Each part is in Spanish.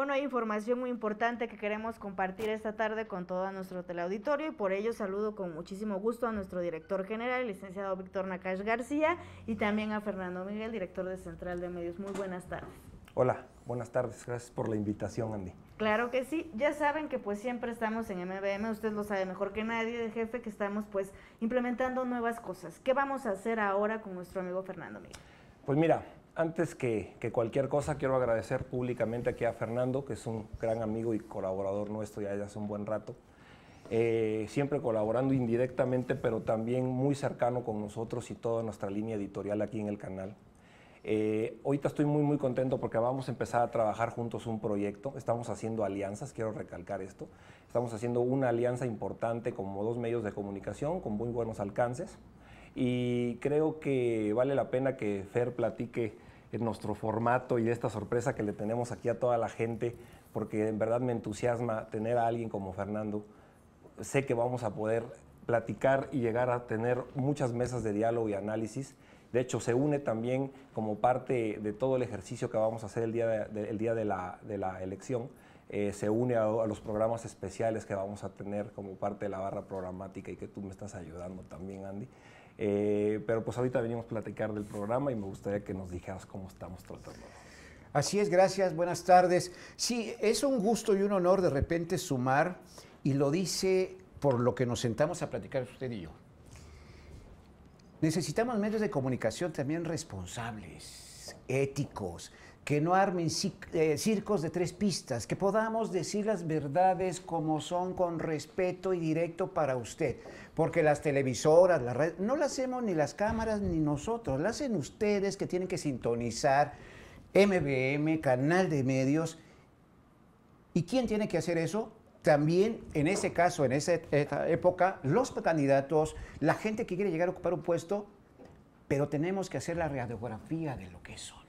bueno, hay información muy importante que queremos compartir esta tarde con todo nuestro teleauditorio y por ello saludo con muchísimo gusto a nuestro director general, licenciado Víctor Nakash García, y también a Fernando Miguel, director de Central de Medios. Muy buenas tardes. Hola, buenas tardes. Gracias por la invitación, Andy. Claro que sí. Ya saben que pues siempre estamos en MBM, usted lo sabe mejor que nadie, de jefe, que estamos pues implementando nuevas cosas. ¿Qué vamos a hacer ahora con nuestro amigo Fernando Miguel? Pues mira, antes que, cualquier cosa, quiero agradecer públicamente aquí a Fernando, que es un gran amigo y colaborador nuestro ya hace un buen rato. Eh, siempre colaborando indirectamente, pero también muy cercano con nosotros y toda nuestra línea editorial aquí en el canal. Eh, ahorita estoy muy, muy contento porque vamos a empezar a trabajar juntos un proyecto. Estamos haciendo alianzas, quiero recalcar esto. Estamos haciendo una alianza importante como dos medios de comunicación con muy buenos alcances y creo que vale la pena que Fer platique en eh, nuestro formato y de esta sorpresa que le tenemos aquí a toda la gente, porque en verdad me entusiasma tener a alguien como Fernando. Sé que vamos a poder platicar y llegar a tener muchas mesas de diálogo y análisis. De hecho, se une también como parte de todo el ejercicio que vamos a hacer el día de, día de, la, de la, elección. Eh, se une a, los programas especiales que vamos a tener como parte de la barra programática y que tú me estás ayudando también, Andy. Eh, pero pues ahorita venimos a platicar del programa y me gustaría que nos dijeras cómo estamos tratando. Así es, gracias, buenas tardes. Sí, es un gusto y un honor de repente sumar, y lo dice por lo que nos sentamos a platicar usted y yo. Necesitamos medios de comunicación también responsables, éticos, que no armen eh, circos de tres pistas, que podamos decir las verdades como son, con respeto y directo para usted. Porque las televisoras, las redes, no las hacemos ni las cámaras ni nosotros, las hacen ustedes que tienen que sintonizar MBM, canal de medios. ¿Y quién tiene que hacer eso? También, en ese caso, en e-, esa época, los candidatos, la gente que quiere llegar a ocupar un puesto, pero tenemos que hacer la radiografía de lo que son.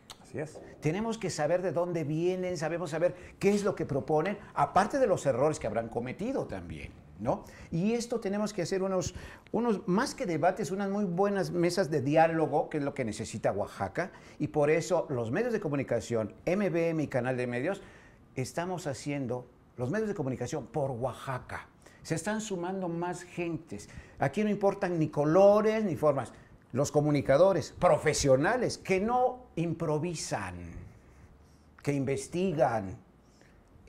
Tenemos que saber de dónde vienen, sabemos saber qué es lo que proponen, aparte de los errores que habrán cometido también. ¿No? Y esto tenemos que hacer unos, unos, más que debates, unas muy buenas mesas de diálogo, que es lo que necesita Oaxaca, y por eso los medios de comunicación, MBM y Canal de Medios, estamos haciendo los medios de comunicación por Oaxaca. Se están sumando más gentes. Aquí no importan ni colores ni formas los comunicadores profesionales que no improvisan, que investigan.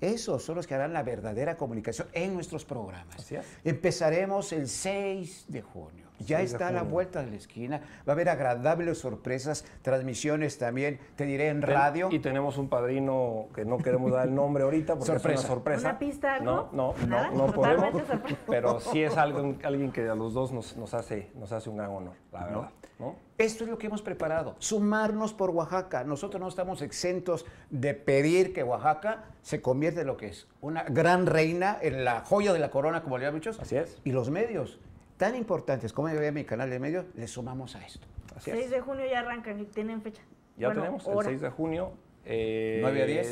Esos son los que harán la verdadera comunicación en nuestros programas. Empezaremos el 6 de junio. Ya está a la vuelta de la esquina. Va a haber agradables sorpresas, transmisiones también, te diré en radio. Y tenemos un padrino que no queremos dar el nombre ahorita porque sorpresa. es una sorpresa. ¿Una pista No, no, no, podemos. Pero sí es alguien, alguien que a los dos nos, hace, nos hace un gran honor, la verdad. Esto es lo que hemos preparado, sumarnos por Oaxaca. Nosotros no estamos exentos de pedir que Oaxaca se convierta en lo que es, una gran reina, en la joya de la corona, como le han dicho. Así es. Y los medios tan importantes como veía mi canal de medio, le sumamos a esto. Así 6 de junio ya arrancan y tienen fecha. Ya tenemos el 6 de junio. Eh,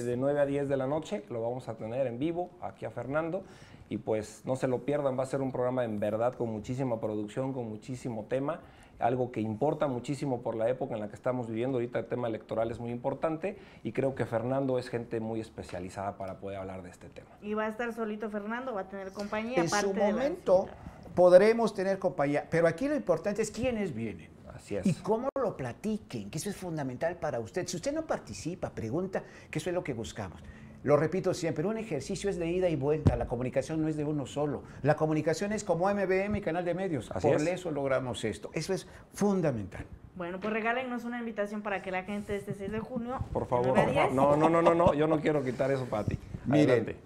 de 9 a 10 de la noche lo vamos a tener en vivo aquí a Fernando y pues no se lo pierdan, va a ser un programa en verdad con muchísima producción, con muchísimo tema, algo que importa muchísimo por la época en la que estamos viviendo, ahorita el tema electoral es muy importante y creo que Fernando es gente muy especializada para poder hablar de este tema. Y va a estar solito Fernando, va a tener compañía. En su momento, podremos tener compañía, pero aquí lo importante es quiénes vienen. Así es. Y cómo lo platiquen, que eso es fundamental para usted. Si usted no participa, pregunta, que eso es lo que buscamos. Lo repito siempre, un ejercicio es de ida y vuelta, la comunicación no es de uno solo. La comunicación es como MBM, y Canal de Medios. Por eso logramos esto. Eso es fundamental. Bueno, pues regálenos una invitación para que la gente este 6 de junio. Por favor, No, no, no, no, yo no quiero quitar eso para ti. Miren...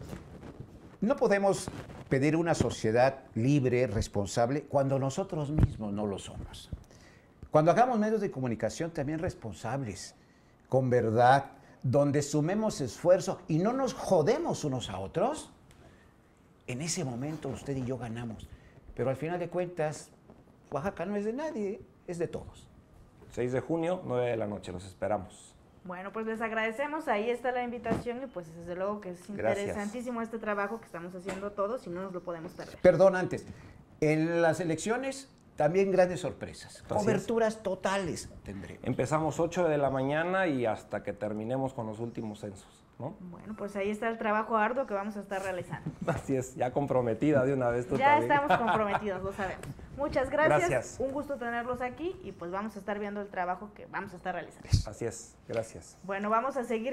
No podemos pedir una sociedad libre, responsable, cuando nosotros mismos no lo somos. Cuando hagamos medios de comunicación también responsables, con verdad, donde sumemos esfuerzo y no nos jodemos unos a otros, en ese momento usted y yo ganamos. Pero al final de cuentas, Oaxaca no es de nadie, es de todos. 6 de junio, 9 de la noche, los esperamos. Bueno, pues les agradecemos, ahí está la invitación y pues desde luego que es interesantísimo este trabajo que estamos haciendo todos y no nos lo podemos perder. Perdón antes, en las elecciones también grandes sorpresas, coberturas totales tendremos. Empezamos 8 de la mañana y hasta que terminemos con los últimos censos. ¿No? Bueno, pues ahí está el trabajo arduo que vamos a estar realizando. Así es, ya comprometida de una vez. ya estamos comprometidos, lo sabemos. Muchas gracias. Un gusto tenerlos aquí y pues vamos a estar viendo el trabajo que vamos a estar realizando. Así es, gracias. Bueno, vamos a seguir.